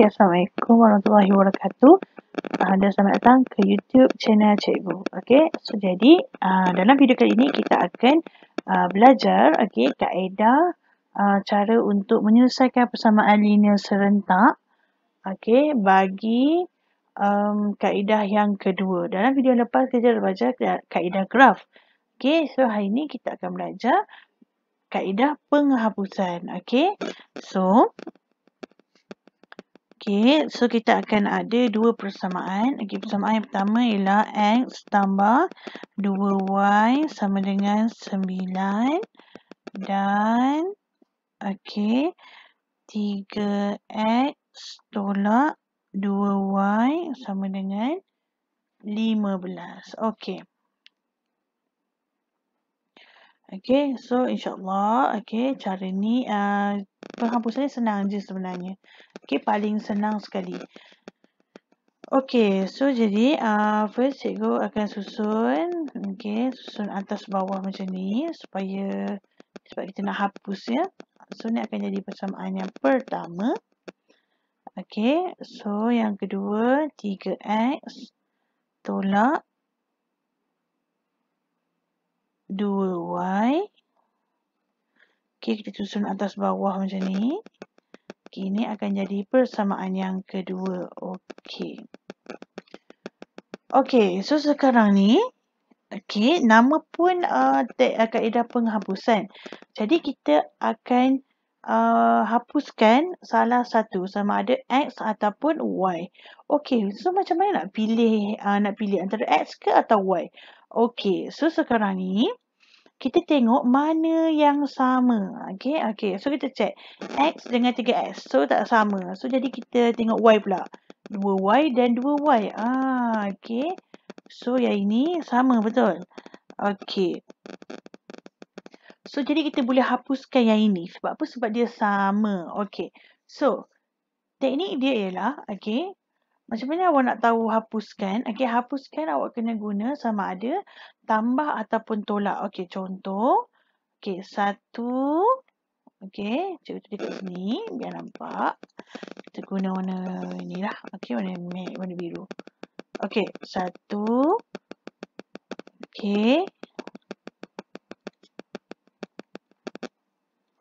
Okay, Assalamualaikum warahmatullahi wabarakatuh. Ah, Anda selamat datang ke YouTube channel Cikgu. Okay, so jadi uh, dalam video kali ini kita akan uh, belajar okay, kaedah uh, cara untuk menyelesaikan persamaan linear serentak okay, bagi um, kaedah yang kedua. Dalam video lepas kita dah belajar kaedah graf. Okay, so hari ini kita akan belajar kaedah penghapusan. Okay, so... Okey, so kita akan ada dua persamaan. Okey, persamaan yang pertama ialah x tambah 2y sama dengan 9 dan okey 3x tolak 2y sama dengan 15. Okey. Okay, so insyaAllah, okay, cara ni, uh, penghapusannya senang je sebenarnya. Okay, paling senang sekali. Okay, so jadi, uh, first cikgu akan susun, okay, susun atas bawah macam ni, supaya, sebab kita nak hapus ya. So, ni akan jadi persamaan yang pertama. Okay, so yang kedua, 3X tolak 2y. Okey, kita susun atas bawah macam ni. Okey, ini akan jadi persamaan yang kedua. Okey. Okey, so sekarang ni, okey, nama pun uh, kaedah penghapusan. Jadi, kita akan uh, hapuskan salah satu sama ada x ataupun y. Okey, so macam mana nak pilih uh, nak pilih antara x ke atau y? Okey, so sekarang ni, kita tengok mana yang sama. Okay, okay. So, kita check. X dengan 3X. So, tak sama. So, jadi kita tengok Y pula. 2Y dan 2Y. Ah, okay. So, yang ini sama betul. Okay. So, jadi kita boleh hapuskan yang ini. Sebab apa? Sebab dia sama. Okay. So, teknik dia ialah, okay, macam mana awak nak tahu hapuskan? Okey, hapuskan awak kena guna sama ada tambah ataupun tolak. Okey, contoh. Okey, satu. Okey, cikgu tulis kat sini. Biar nampak. Kita guna warna ni lah. Okey, warna, warna biru. Okey, satu. Okey.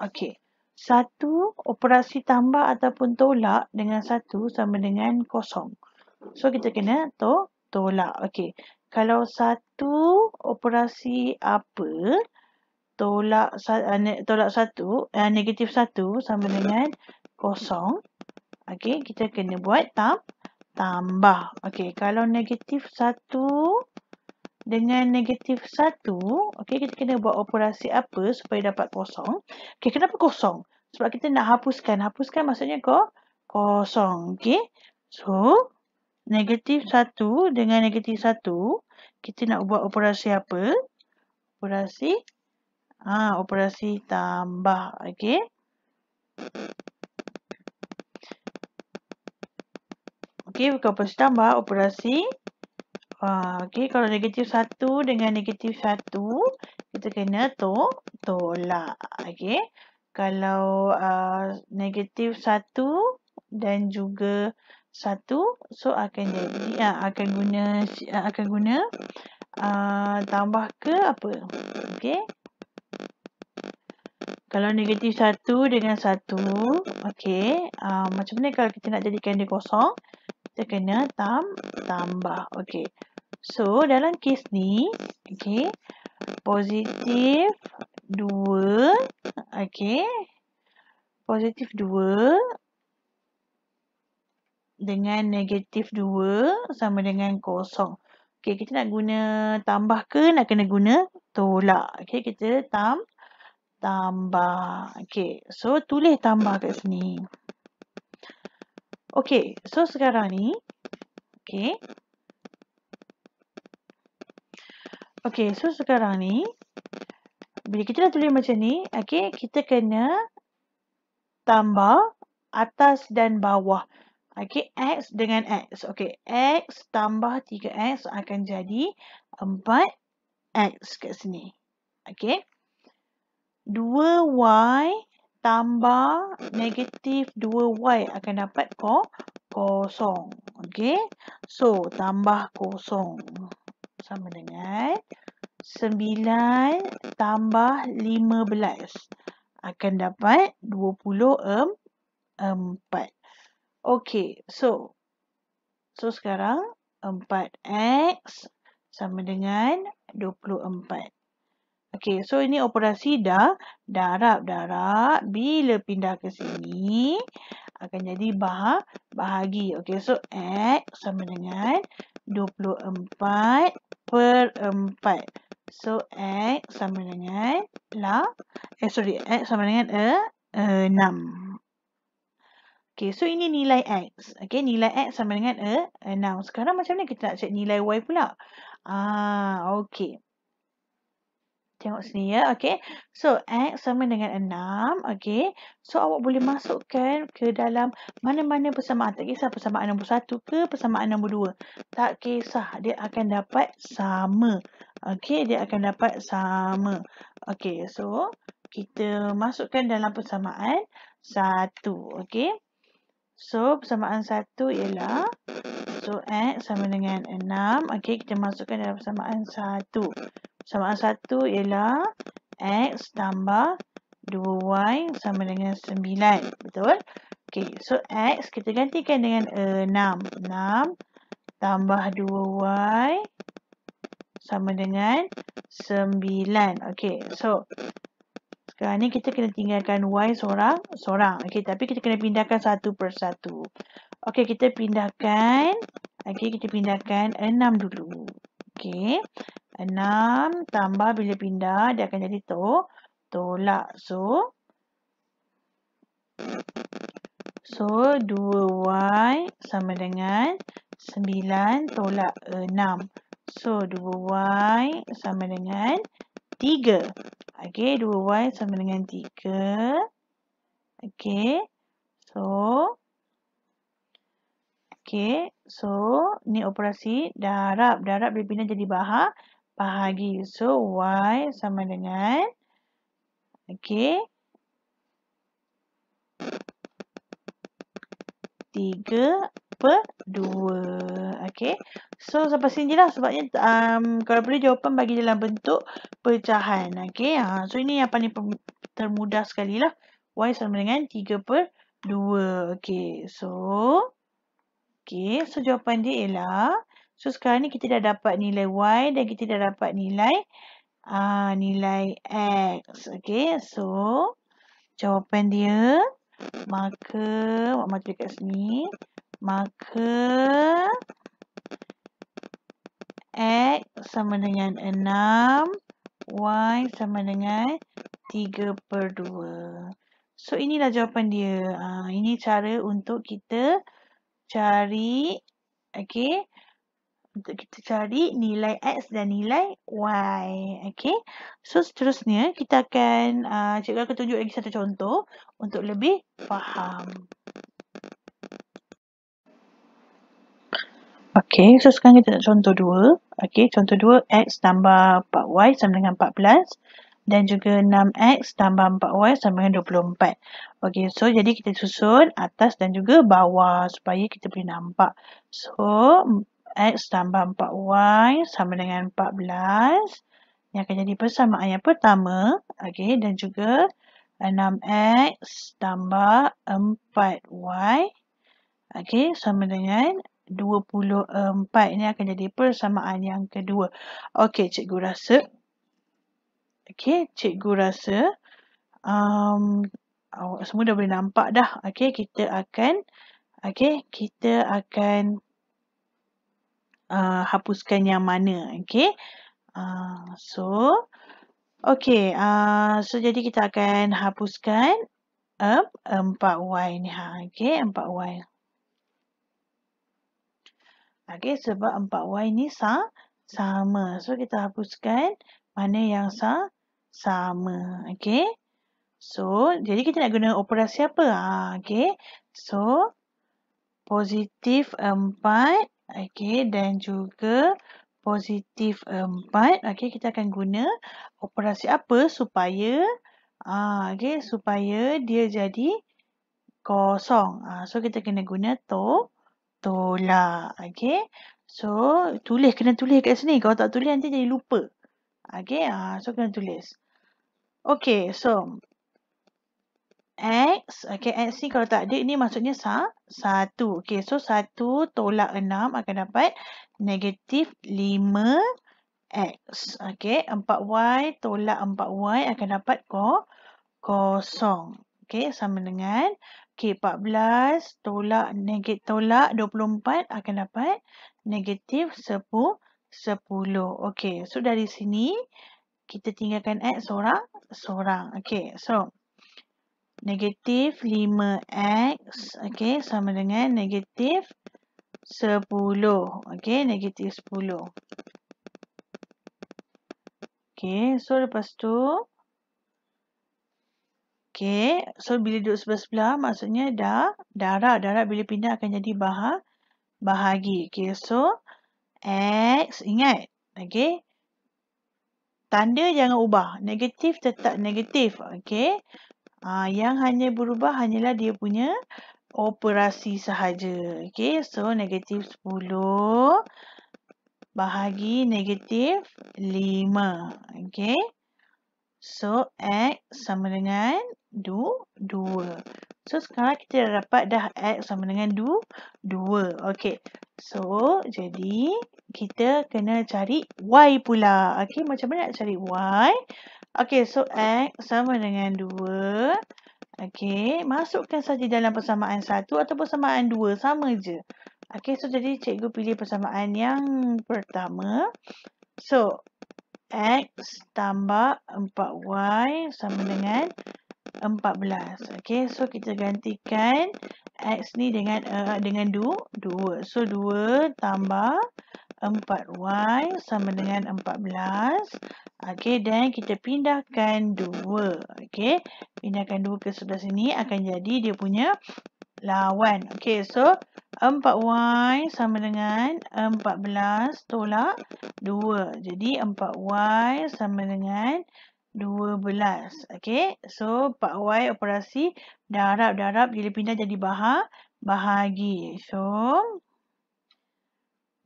Okey satu operasi tambah ataupun tolak dengan satu sama dengan kosong. So kita kena to tolak. Okey. Kalau satu operasi apa tolak eh, tolak satu eh, negatif satu sama dengan kosong. Okey, kita kena buat tam tambah. Okey, kalau negatif satu dengan negatif 1, okay, kita kena buat operasi apa supaya dapat kosong. Okay, kenapa kosong? Sebab kita nak hapuskan. Hapuskan maksudnya ko, kosong. Okay? So, negatif 1 dengan negatif 1, kita nak buat operasi apa? Operasi ah ha, operasi tambah. Okay. Okay, bukan operasi tambah, operasi tambah okay, kalau negatif satu dengan negatif satu, kita kena to tolak. Okay. Kalau uh, negatif satu dan juga satu, so akan jadi, uh, akan guna, uh, akan guna uh, tambah ke apa. Okay. Kalau negatif satu dengan satu, okay. Uh, macam ni kalau kita nak jadikan dia kosong? Kita kena tam, tambah. Okay. So, dalam kes ni, okay, positif 2, okay, positif 2 dengan negatif 2 sama dengan kosong. Okay, kita nak guna tambah ke nak kena guna tolak. Okay, kita tam tambah. Okay, so tulis tambah kat sini. Okay, so sekarang ni, okay, Okay, so sekarang ni, bila kita dah tulis macam ni, okay, kita kena tambah atas dan bawah. Okay, X dengan X. Okay, X tambah 3X akan jadi 4X kat sini. Okay. 2Y tambah negatif 2Y akan dapat kosong. Okay. So, tambah kosong sama dengan 9 tambah 15 akan dapat 24. Okey, so so sekarang 4x sama dengan 24. Okey, so ini operasi dah darab-darab. Bila pindah ke sini, akan jadi bah bahagi. Okey, so X sama dengan 24 per 4. So X sama dengan la, eh sorry, X sama dengan e, e, 6. Okey, so ini nilai X. Okey, nilai X sama dengan e, e, 6. Sekarang macam ni kita nak cek nilai Y pula? Ah, okey. Tengok sini ya. Okay. So, X sama dengan 6. Okay. So, awak boleh masukkan ke dalam mana-mana persamaan. Tak kisah persamaan nombor 1 ke persamaan nombor 2. Tak kisah. Dia akan dapat sama. Okay. Dia akan dapat sama. Okay. So, kita masukkan dalam persamaan 1. Okay. So, persamaan 1 ialah... So, X sama dengan 6. Okay, kita masukkan dalam persamaan 1 sama dengan 1 ialah x tambah 2y sama dengan 9. Betul? Okey, so x kita gantikan dengan 6. Eh, 6 tambah 2y sama dengan 9. Okey, so sekarang ni kita kena tinggalkan y seorang-seorang. Okey, tapi kita kena pindahkan satu per satu. Okey, kita pindahkan. Okey, kita pindahkan 6 dulu. Okey, Enam tambah bila pindah dia akan jadi to. Tolak. So. So 2y sama dengan 9 tolak 6. So 2y sama dengan 3. Okay 2y sama dengan 3. Okay. So. Okay. So ni operasi darab. Darab dia pindah jadi bahar bahagi. So, Y sama dengan, okay, tiga per dua, Okay, so sampai sini lah sebabnya um, kalau boleh jawapan bagi dalam bentuk pecahan. Okay, ha, so ini yang paling termudah sekali lah. Y sama dengan tiga per dua, Okay, so, okay, so jawapan dia ialah, So sekarang ni kita dah dapat nilai y dan kita dah dapat nilai uh, nilai x. Okay, so jawapan dia maka mak mati dekat sini maka x sama dengan 6 y sama dengan 3 per 2 so inilah jawapan dia uh, ini cara untuk kita cari okay, untuk kita cari nilai X dan nilai Y. okey. So, seterusnya kita akan, uh, cikgu akan tunjuk lagi satu contoh untuk lebih faham. Okey, so sekarang kita nak contoh dua, okey. contoh dua X tambah 4Y sama dengan 14. Dan juga 6X tambah 4Y sama dengan 24. Okey, so jadi kita susun atas dan juga bawah supaya kita boleh nampak. So, x tambah 4Y sama dengan 14. Yang akan jadi persamaan yang pertama. okay, dan juga 6X tambah 4Y. okay, sama dengan 24. Ini akan jadi persamaan yang kedua. Okey, cikgu rasa. Okey, cikgu rasa. Um, awak semua dah boleh nampak dah. Okey, kita akan... Okey, kita akan uh, hapuskan yang mana. Okay. Uh, so, okay. Uh, so, jadi kita akan hapuskan uh, um, 4y ni. Ha. Okay, 4y. Okay, sebab 4y ni sa sama. So, kita hapuskan mana yang sa sama. Okay. So, jadi kita nak guna operasi apa? Ha, okay. So, positif 4 Okey, dan juga positif 4. Okey, kita akan guna operasi apa supaya ah okey, supaya dia jadi kosong. Ah so kita kena guna to tolak. Okey. So tulis kena tulis kat sini. Kalau tak tulis nanti jadi lupa. Okey, ah so kena tulis. Okey, so X. Okay, X ni kalau tak ada, ni maksudnya 1. Okay, so 1 tolak 6 akan dapat negatif 5X. Okay, 4Y tolak 4Y akan dapat ko kosong. Okay, sama dengan okay, 14 tolak negatif tolak 24 akan dapat negatif 10. 10. Okay, so dari sini kita tinggalkan X seorang-seorang. Okay, so negatif 5x okay, sama dengan negatif 10. Okay, negatif 10. Okay, so lepas tu. Okay, so bila duduk sebelah-sebelah maksudnya dah darah. Darah bila pindah akan jadi bahag bahagi. Okay, so x ingat. Okay. Tanda jangan ubah. Negatif tetap negatif. Okay. Ha, yang hanya berubah hanyalah dia punya operasi sahaja. Okay, so negatif 10 bahagi negatif 5. Okay. So, X sama dengan 2. So, sekarang kita dah dapat dah X sama dengan 2. Okay. So, jadi kita kena cari Y pula. Okay, macam mana nak cari Y? Okay, so X sama dengan 2. Okay, masukkan saja dalam persamaan satu atau persamaan dua Sama je. Okay, so jadi cikgu pilih persamaan yang pertama. So, X tambah 4Y sama dengan 14. Okay, so kita gantikan X ni dengan uh, dengan 2. So, 2 tambah 4Y sama dengan 14. Okay, dan kita pindahkan 2. Okay, pindahkan 2 ke sebelah sini akan jadi dia punya lawan. Okay, so 4y sama dengan 14 tolak 2. Jadi 4y sama dengan 12. Okay. So 4y operasi darab-darab bila pindah jadi bahag bahagi. So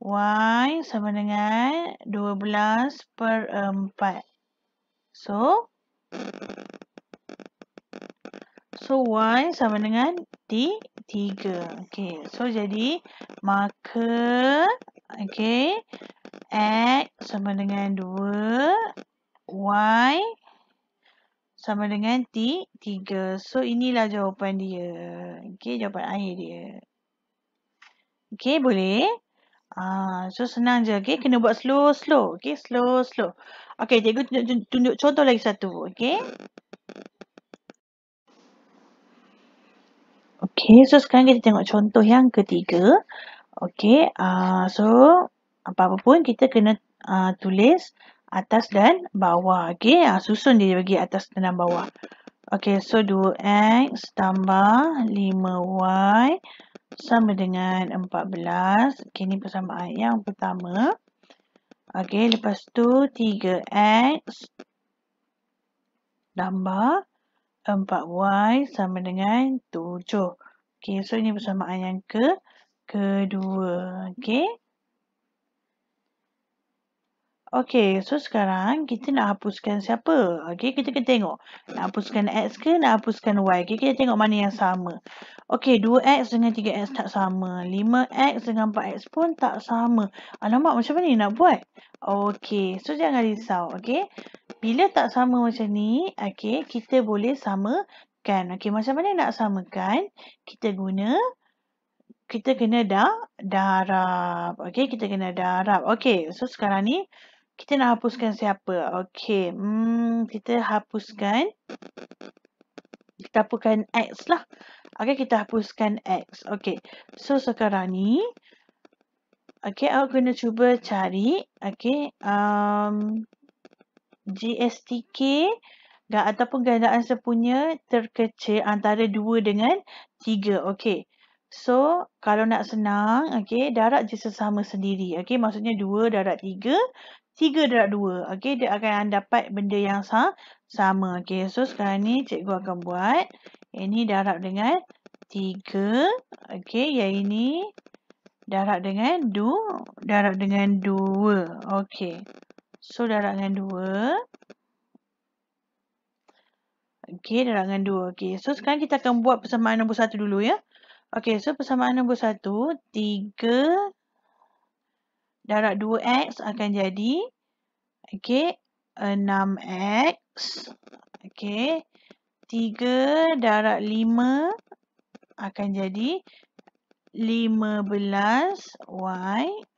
y sama dengan 12 per 4. So so y sama dengan t. Tiga, Okey. So jadi maka okey x sama dengan 2 y sama dengan t 3. So inilah jawapan dia. Okey, jawapan akhir dia. Okey, boleh? Ah, so senang je. Okey, kena buat slow-slow. Okey, slow-slow. Okey, cikgu tunjuk, tunjuk contoh lagi satu. Okey. Okay, so sekarang kita tengok contoh yang ketiga. Okay, uh, so apa-apa pun kita kena uh, tulis atas dan bawah. Okay, uh, susun dia bagi atas dan bawah. Okay, so 2x tambah 5y sama dengan 14. Okay, ni persamaan yang pertama. Okay, lepas tu 3x tambah 4y sama dengan 7. Okey, so ini persamaan yang ke kedua. Okey. Okey, so sekarang kita nak hapuskan siapa? Okey, kita kena tengok. Nak hapuskan X ke nak hapuskan Y? Okey, kita tengok mana yang sama. Okey, 2X dengan 3X tak sama. 5X dengan 4X pun tak sama. Alamak, macam mana nak buat? Okey, so jangan risau. Okey. Bila tak sama macam ni, okay, kita boleh samakan. Okay, macam mana nak samakan? Kita guna kita kena dah darab. okay, kita kena darab. Okay, so sekarang ni kita nak hapuskan siapa? Okay, hmm, kita hapuskan kita hapuskan X lah. Okay, kita hapuskan X. Okay, So sekarang ni okay, aku kena cuba cari okay, um GSTK dan ataupun gandaan sepunya terkecil antara 2 dengan 3. Okey. So, kalau nak senang, okey, darab je sesama sendiri. Okey, maksudnya 2 darab 3, 3 darab 2. Okey, dia akan dapat benda yang sama. Okey, so sekarang ni cikgu akan buat. Ini darab dengan 3. Okey, yang ini darab dengan 2. Darab dengan 2. Okey. So darabkan 2. Okey, darangan 2. Okey, so sekarang kita akan buat persamaan nombor 1 dulu ya. Okey, so persamaan nombor 1, 3 darab 2x akan jadi okey, 6x. Okey. 3 darab 5 akan jadi 15y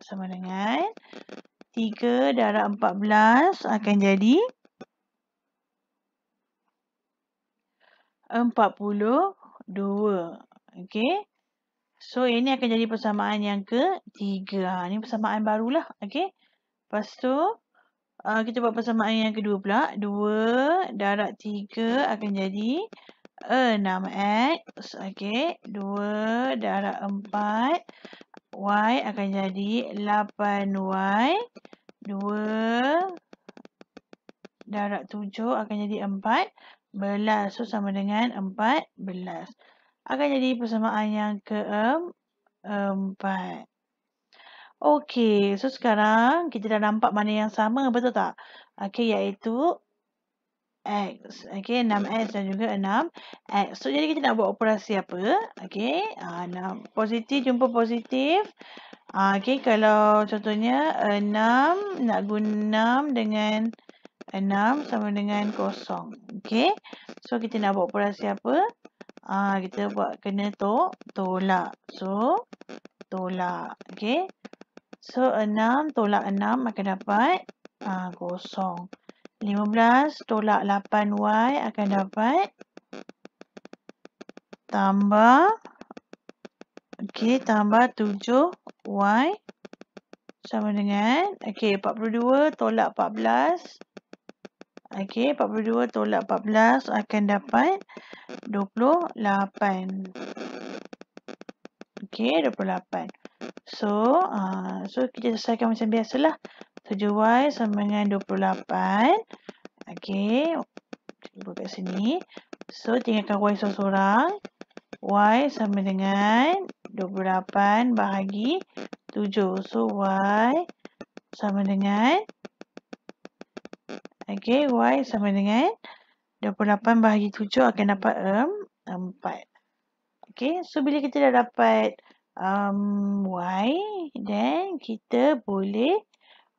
sama dengan 3 darab 14 akan jadi 42. Okey. So, ini akan jadi persamaan yang ketiga. Ha, ini persamaan barulah. Okey. Lepas tu, uh, kita buat persamaan yang kedua pula. 2 darab 3 akan jadi 6x. Okey. 2 darab 4 Y akan jadi 8Y. 2 darab 7 akan jadi 14. So sama dengan 14. Akan jadi persamaan yang ke keempat. Okey, so sekarang kita dah nampak mana yang sama, betul tak? Okey, iaitu X. Okey, 6X dan juga 6X. So, jadi kita nak buat operasi apa? Okey, uh, ah, 6. Positif, jumpa positif. Uh, ah, Okey, kalau contohnya 6, nak guna 6 dengan 6 sama dengan kosong, Okey, so kita nak buat operasi apa? Uh, kita buat kena to tolak. So, tolak. Okey, so 6 tolak 6 akan dapat uh, 0. 15 tolak 8y akan dapat tambah okey tambah 7y sama dengan okey 42 tolak 14 okey 42 tolak 14 akan dapat 28 okey 28 so uh, so kita selesaikan macam biasalah 7y sama dengan 28. Okey. Cuba kat sini. So, tinggalkan y seorang-seorang. y sama dengan 28 bahagi 7. So, y sama dengan Okey, y sama dengan 28 bahagi 7 akan dapat um, 4. Okey, so bila kita dah dapat um, y, then kita boleh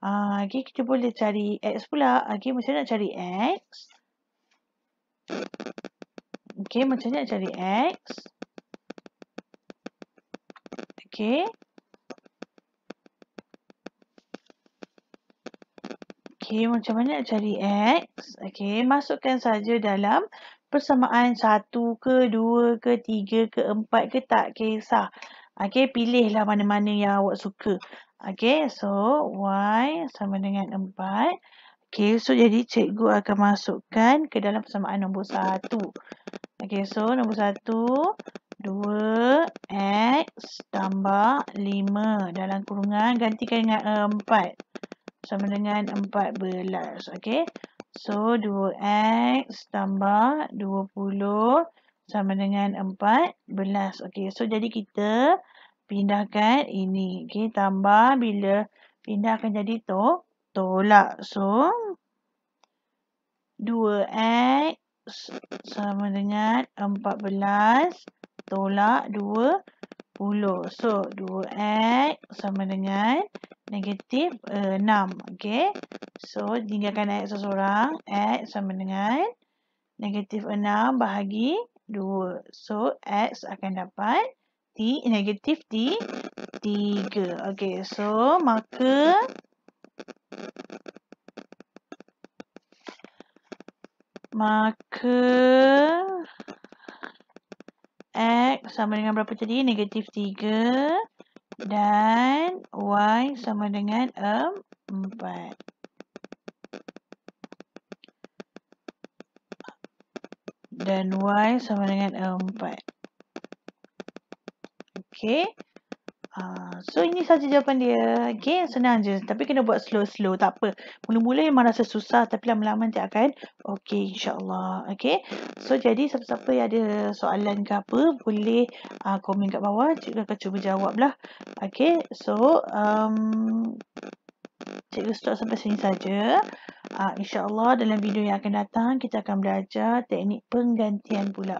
Ah, okay, kita boleh cari X pula. Okay, macam nak cari X? Okay, macam nak cari X? Okay. Okay, macam mana nak cari X? Okay, masukkan saja dalam persamaan satu, ke 2 ke 3 ke 4 ke tak kisah. Okay, pilihlah mana-mana yang awak suka. Okay, so y sama dengan 4. Okay, so jadi cikgu akan masukkan ke dalam persamaan nombor 1. Okay, so nombor 1, 2, x tambah 5 dalam kurungan gantikan dengan 4. Eh, sama dengan 14. Okey, so 2x tambah 20 sama dengan 14. Okey, so jadi kita pindahkan ini. Okey, tambah bila pindahkan jadi to, tolak. So, 2x sama dengan 14 tolak 2 20. So, 2x sama dengan negatif 6. Eh, Okey, so tinggalkan x seseorang. x sama dengan negatif 6 bahagi 2. So, x akan dapat T, negatif T, 3. Okey, so maka maka X sama dengan berapa Jadi Negatif 3 dan Y sama dengan 4. Dan Y sama dengan 4. Okay. Uh, so ini saja jawapan dia. Okay, senang je. Tapi kena buat slow-slow. Tak apa. Mula-mula memang rasa susah. Tapi lama-lama nanti akan. Okay, insyaAllah. Okay. So jadi siapa-siapa yang ada soalan ke apa. Boleh uh, komen kat bawah. Cikgu akan cuba jawab lah. Okay. So. Um, cikgu stop sampai sini saja. Uh, insyaAllah dalam video yang akan datang. Kita akan belajar teknik penggantian pula.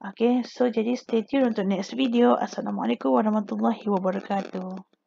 Okay, so jadi stay tune untuk next video. Assalamualaikum warahmatullahi wabarakatuh.